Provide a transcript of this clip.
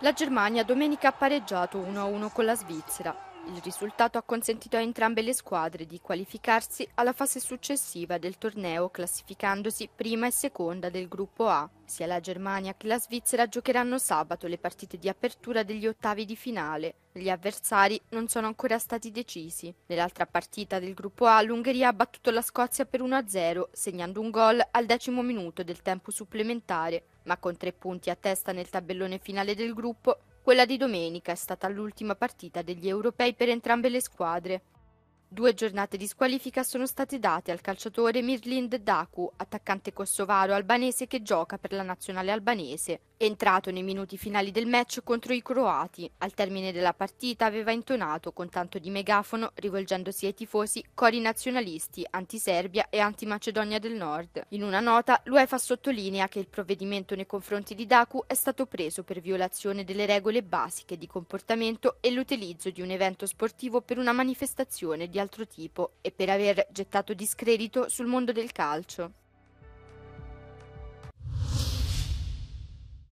La Germania domenica ha pareggiato 1-1 con la Svizzera. Il risultato ha consentito a entrambe le squadre di qualificarsi alla fase successiva del torneo classificandosi prima e seconda del gruppo A. Sia la Germania che la Svizzera giocheranno sabato le partite di apertura degli ottavi di finale. Gli avversari non sono ancora stati decisi. Nell'altra partita del gruppo A l'Ungheria ha battuto la Scozia per 1-0, segnando un gol al decimo minuto del tempo supplementare, ma con tre punti a testa nel tabellone finale del gruppo quella di domenica è stata l'ultima partita degli europei per entrambe le squadre. Due giornate di squalifica sono state date al calciatore Mirlind Daku, attaccante kosovaro albanese che gioca per la nazionale albanese. Entrato nei minuti finali del match contro i croati, al termine della partita aveva intonato con tanto di megafono, rivolgendosi ai tifosi, cori nazionalisti, anti-Serbia e anti-Macedonia del Nord. In una nota, l'UEFA sottolinea che il provvedimento nei confronti di Daku è stato preso per violazione delle regole basiche di comportamento e l'utilizzo di un evento sportivo per una manifestazione di altro tipo e per aver gettato discredito sul mondo del calcio.